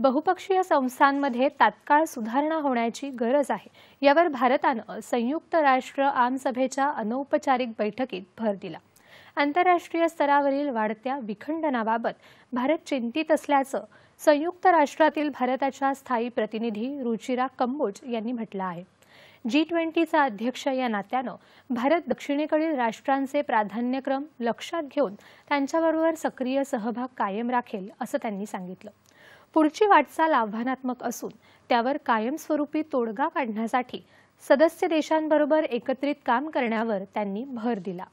बहुपक्षीय संस्थांमध्ये तात्काळ सुधारणा होण्याची गरज आहे यावर भारतानं संयुक्त राष्ट्र आमसभेच्या अनौपचारिक बैठकीत भर दिला आंतरराष्ट्रीय स्तरावरील वाढत्या विखंडनाबाबत भारत चिंतित असल्याचं संयुक्त राष्ट्रातील भारताच्या स्थायी प्रतिनिधी रुचिरा कंबोज यांनी म्हटलं आहे जी ट्वेंटीचा अध्यक्ष या नात्यानं भारत दक्षिणेकडील राष्ट्रांचे प्राधान्यक्रम लक्षात घेऊन त्यांच्याबरोबर सक्रिय सहभाग कायम राखेल असं त्यांनी सांगितलं पुढची वाटचाल आव्हानात्मक असून त्यावर कायमस्वरूपी तोडगा काढण्यासाठी सदस्य देशांबरोबर एकत्रित काम करण्यावर त्यांनी भर दिला